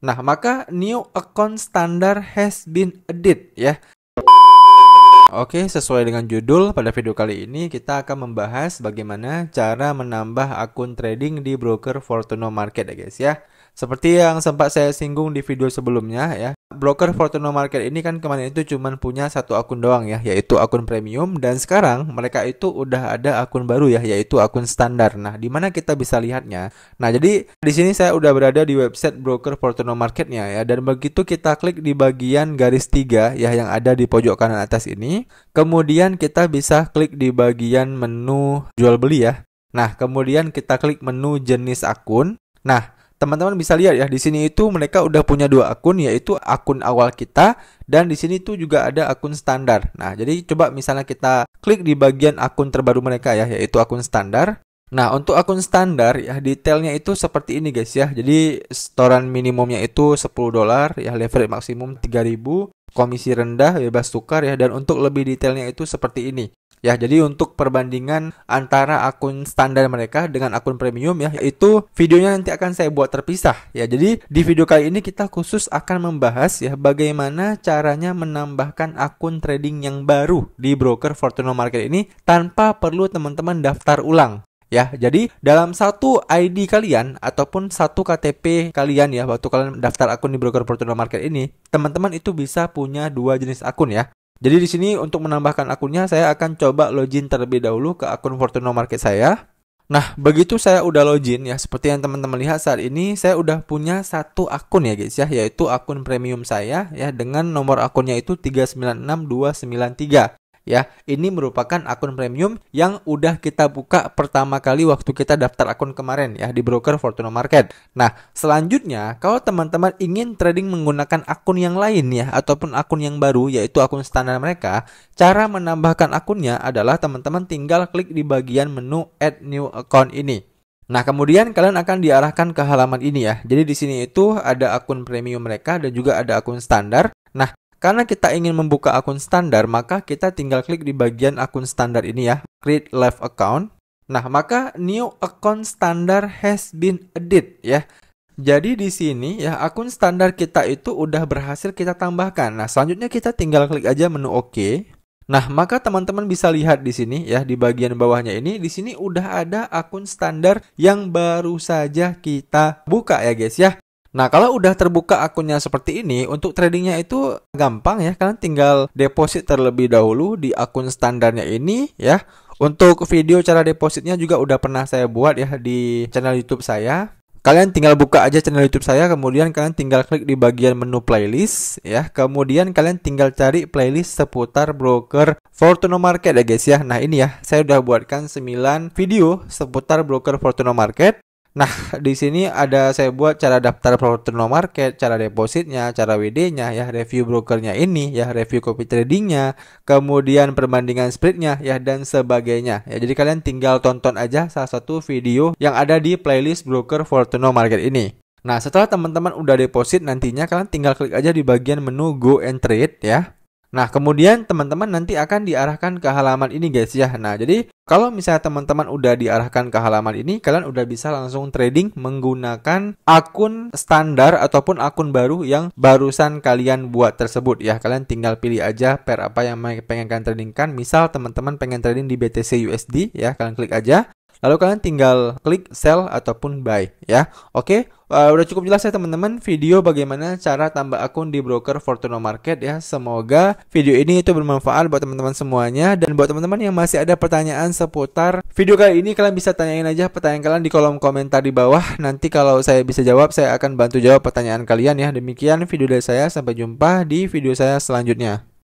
Nah, maka new account standar has been added ya. Oke, sesuai dengan judul pada video kali ini kita akan membahas bagaimana cara menambah akun trading di broker Fortuno Market ya guys ya. Seperti yang sempat saya singgung di video sebelumnya ya, broker Fortuno Market ini kan kemarin itu cuma punya satu akun doang ya, yaitu akun premium dan sekarang mereka itu udah ada akun baru ya, yaitu akun standar. Nah, di mana kita bisa lihatnya? Nah, jadi di sini saya udah berada di website broker Fortuno Marketnya ya, dan begitu kita klik di bagian garis tiga ya yang ada di pojok kanan atas ini, kemudian kita bisa klik di bagian menu jual beli ya. Nah, kemudian kita klik menu jenis akun. Nah, teman-teman bisa lihat ya di sini itu mereka udah punya dua akun yaitu akun awal kita dan di sini tuh juga ada akun standar. Nah, jadi coba misalnya kita klik di bagian akun terbaru mereka ya yaitu akun standar. Nah, untuk akun standar ya detailnya itu seperti ini guys ya. Jadi setoran minimumnya itu 10 dolar ya leverage maksimum 3000 komisi rendah bebas tukar ya dan untuk lebih detailnya itu seperti ini. Ya, jadi untuk perbandingan antara akun standar mereka dengan akun premium ya, itu videonya nanti akan saya buat terpisah ya. Jadi di video kali ini kita khusus akan membahas ya bagaimana caranya menambahkan akun trading yang baru di broker Fortuno Market ini tanpa perlu teman-teman daftar ulang ya. Jadi dalam satu ID kalian ataupun satu KTP kalian ya waktu kalian daftar akun di broker Fortuna Market ini, teman-teman itu bisa punya dua jenis akun ya. Jadi di sini untuk menambahkan akunnya saya akan coba login terlebih dahulu ke akun Fortuno Market saya. Nah, begitu saya udah login ya, seperti yang teman-teman lihat saat ini saya udah punya satu akun ya guys ya, yaitu akun premium saya ya dengan nomor akunnya itu 396293 ya. Ini merupakan akun premium yang udah kita buka pertama kali waktu kita daftar akun kemarin ya di broker Fortuna Market. Nah, selanjutnya kalau teman-teman ingin trading menggunakan akun yang lain ya ataupun akun yang baru yaitu akun standar mereka, cara menambahkan akunnya adalah teman-teman tinggal klik di bagian menu add new account ini. Nah, kemudian kalian akan diarahkan ke halaman ini ya. Jadi di sini itu ada akun premium mereka dan juga ada akun standar karena kita ingin membuka akun standar, maka kita tinggal klik di bagian akun standar ini ya, create live account. Nah, maka new account standar has been added ya. Jadi di sini ya akun standar kita itu udah berhasil kita tambahkan. Nah, selanjutnya kita tinggal klik aja menu OK. Nah, maka teman-teman bisa lihat di sini ya di bagian bawahnya ini di sini udah ada akun standar yang baru saja kita buka ya guys ya. Nah, kalau udah terbuka akunnya seperti ini, untuk tradingnya itu gampang ya, kalian tinggal deposit terlebih dahulu di akun standarnya ini ya. Untuk video cara depositnya juga udah pernah saya buat ya di channel YouTube saya. Kalian tinggal buka aja channel YouTube saya, kemudian kalian tinggal klik di bagian menu playlist ya. Kemudian kalian tinggal cari playlist seputar broker Fortuno Market ya guys ya. Nah, ini ya, saya udah buatkan 9 video seputar broker Fortuno Market. Nah, di sini ada saya buat cara daftar produk no market, cara depositnya, cara WD-nya, ya review brokernya ini, ya review copy tradingnya, kemudian perbandingan spreadnya, ya dan sebagainya. Ya, jadi kalian tinggal tonton aja salah satu video yang ada di playlist broker Fortuno Market ini. Nah, setelah teman-teman udah deposit nantinya kalian tinggal klik aja di bagian menu Go and Trade ya. Nah, kemudian teman-teman nanti akan diarahkan ke halaman ini guys ya. Nah, jadi kalau misalnya teman-teman udah diarahkan ke halaman ini, kalian udah bisa langsung trading menggunakan akun standar ataupun akun baru yang barusan kalian buat tersebut ya. Kalian tinggal pilih aja pair apa yang pengen kalian tradingkan. Misal teman-teman pengen trading di BTC USD ya, kalian klik aja. Lalu kalian tinggal klik sell ataupun buy ya. Oke, uh, udah cukup jelas ya teman-teman video bagaimana cara tambah akun di broker Fortuno Market ya. Semoga video ini itu bermanfaat buat teman-teman semuanya dan buat teman-teman yang masih ada pertanyaan seputar video kali ini kalian bisa tanyain aja pertanyaan kalian di kolom komentar di bawah. Nanti kalau saya bisa jawab saya akan bantu jawab pertanyaan kalian ya. Demikian video dari saya sampai jumpa di video saya selanjutnya.